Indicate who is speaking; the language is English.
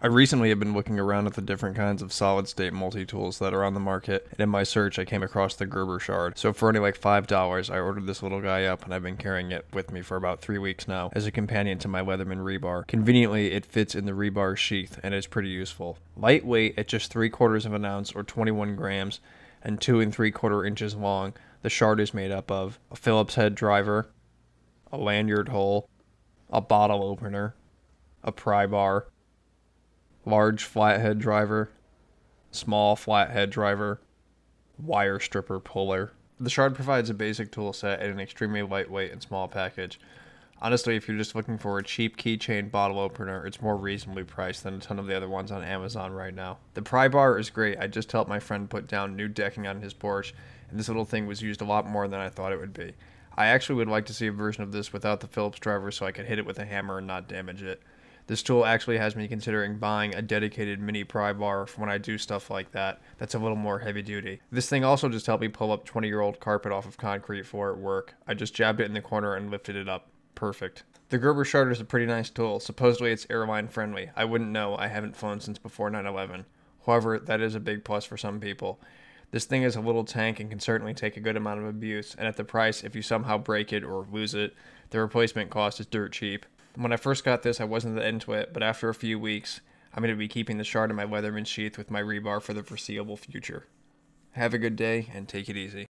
Speaker 1: I recently have been looking around at the different kinds of solid state multi tools that are on the market, and in my search, I came across the Gerber Shard. So, for only like $5, I ordered this little guy up, and I've been carrying it with me for about three weeks now as a companion to my Leatherman rebar. Conveniently, it fits in the rebar sheath and it's pretty useful. Lightweight at just 3 quarters of an ounce or 21 grams, and 2 and 3 quarter inches long, the shard is made up of a Phillips head driver, a lanyard hole, a bottle opener, a pry bar, large flathead driver, small flathead driver, wire stripper puller. The shard provides a basic tool set in an extremely lightweight and small package. Honestly, if you're just looking for a cheap keychain bottle opener, it's more reasonably priced than a ton of the other ones on Amazon right now. The pry bar is great. I just helped my friend put down new decking on his porch, and this little thing was used a lot more than I thought it would be. I actually would like to see a version of this without the Phillips driver so I could hit it with a hammer and not damage it. This tool actually has me considering buying a dedicated mini pry bar for when I do stuff like that. That's a little more heavy duty. This thing also just helped me pull up 20 year old carpet off of concrete floor at work. I just jabbed it in the corner and lifted it up. Perfect. The Gerber shard is a pretty nice tool. Supposedly it's airline friendly. I wouldn't know. I haven't flown since before 9/11. However, that is a big plus for some people. This thing is a little tank and can certainly take a good amount of abuse, and at the price, if you somehow break it or lose it, the replacement cost is dirt cheap. When I first got this, I wasn't into it, but after a few weeks, I'm going to be keeping the shard in my Leatherman sheath with my rebar for the foreseeable future. Have a good day and take it easy.